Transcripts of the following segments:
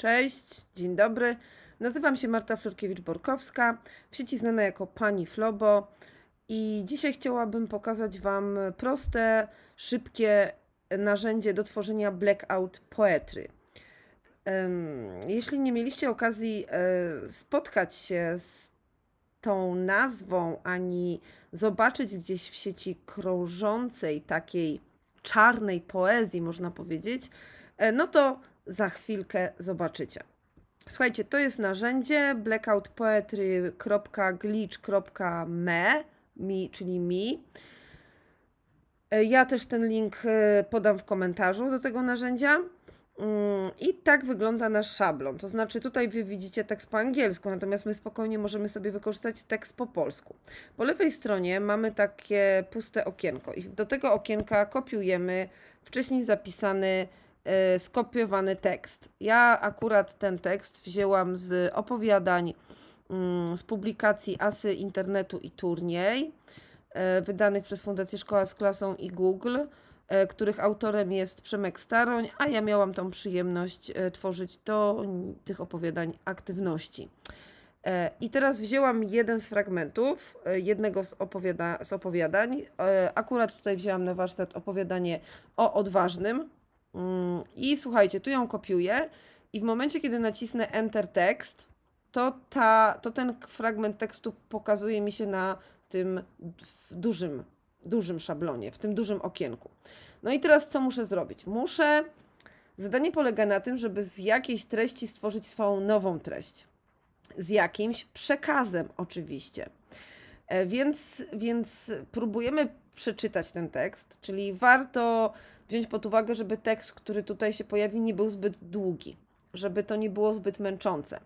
Cześć, dzień dobry. Nazywam się Marta florkiewicz borkowska w sieci znana jako Pani Flobo i dzisiaj chciałabym pokazać Wam proste, szybkie narzędzie do tworzenia blackout poetry. Jeśli nie mieliście okazji e, spotkać się z tą nazwą, ani zobaczyć gdzieś w sieci krążącej takiej czarnej poezji, można powiedzieć, e, no to za chwilkę zobaczycie. Słuchajcie, to jest narzędzie blackoutpoetry.glitch.me, mi, czyli mi. E, ja też ten link e, podam w komentarzu do tego narzędzia. Mm, I tak wygląda nasz szablon. To znaczy, tutaj wy widzicie tekst po angielsku, natomiast my spokojnie możemy sobie wykorzystać tekst po polsku. Po lewej stronie mamy takie puste okienko, i do tego okienka kopiujemy wcześniej zapisany Y, skopiowany tekst. Ja akurat ten tekst wzięłam z opowiadań mm, z publikacji Asy Internetu i Turniej, y, wydanych przez Fundację Szkoła z Klasą i Google, y, których autorem jest Przemek Staroń, a ja miałam tą przyjemność tworzyć do tych opowiadań aktywności. E, I teraz wzięłam jeden z fragmentów, jednego z, opowiada z opowiadań. E, akurat tutaj wzięłam na warsztat opowiadanie o odważnym, Mm, I słuchajcie, tu ją kopiuję i w momencie, kiedy nacisnę Enter tekst, to, ta, to ten fragment tekstu pokazuje mi się na tym dużym, dużym szablonie, w tym dużym okienku. No i teraz co muszę zrobić? Muszę. Zadanie polega na tym, żeby z jakiejś treści stworzyć swoją nową treść. Z jakimś przekazem, oczywiście. E, więc, więc próbujemy przeczytać ten tekst, czyli warto wziąć pod uwagę, żeby tekst, który tutaj się pojawi, nie był zbyt długi, żeby to nie było zbyt męczące,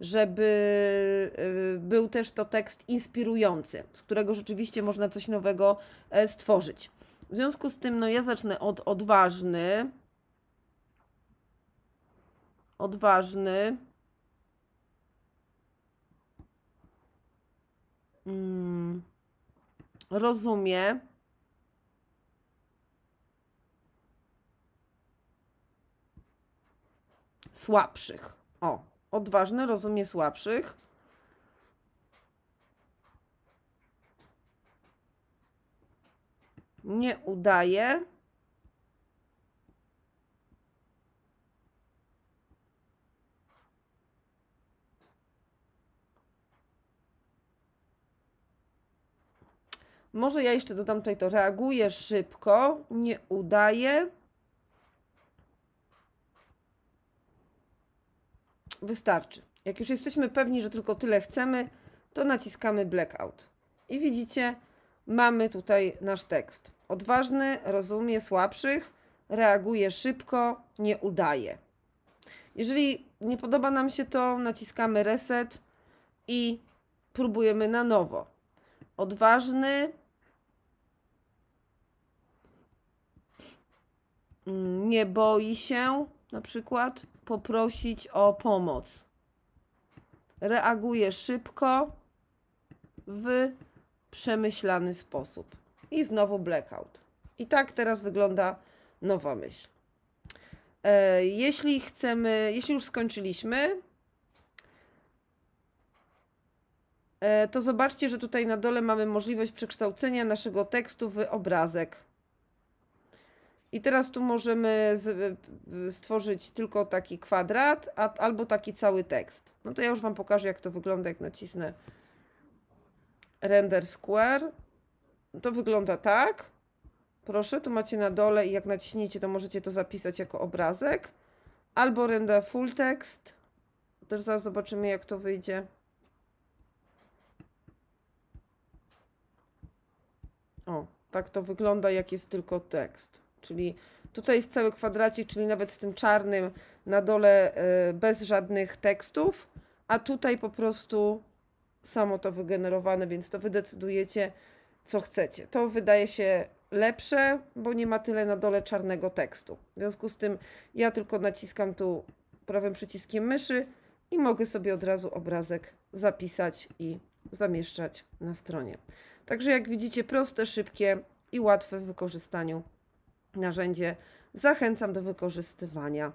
żeby e, był też to tekst inspirujący, z którego rzeczywiście można coś nowego e, stworzyć. W związku z tym, no ja zacznę od odważny. Odważny. Mm, rozumie. Słabszych. O, odważny rozumie słabszych. Nie udaje. Może ja jeszcze dodam tutaj to. Reaguje szybko, nie udaje. Wystarczy. Jak już jesteśmy pewni, że tylko tyle chcemy, to naciskamy blackout. I widzicie, mamy tutaj nasz tekst. Odważny rozumie słabszych, reaguje szybko, nie udaje. Jeżeli nie podoba nam się to, naciskamy reset i próbujemy na nowo. Odważny Mm, nie boi się na przykład poprosić o pomoc. Reaguje szybko w przemyślany sposób. I znowu blackout. I tak teraz wygląda nowa myśl. E, jeśli chcemy, jeśli już skończyliśmy, e, to zobaczcie, że tutaj na dole mamy możliwość przekształcenia naszego tekstu w obrazek. I teraz tu możemy stworzyć tylko taki kwadrat, a, albo taki cały tekst. No to ja już Wam pokażę, jak to wygląda, jak nacisnę render square. To wygląda tak. Proszę, tu macie na dole i jak naciśniecie, to możecie to zapisać jako obrazek. Albo render full text. Też zaraz zobaczymy, jak to wyjdzie. O, tak to wygląda, jak jest tylko tekst. Czyli tutaj jest cały kwadracik, czyli nawet z tym czarnym na dole e, bez żadnych tekstów, a tutaj po prostu samo to wygenerowane, więc to wydecydujecie, co chcecie. To wydaje się lepsze, bo nie ma tyle na dole czarnego tekstu. W związku z tym ja tylko naciskam tu prawym przyciskiem myszy i mogę sobie od razu obrazek zapisać i zamieszczać na stronie. Także jak widzicie, proste, szybkie i łatwe w wykorzystaniu narzędzie zachęcam do wykorzystywania.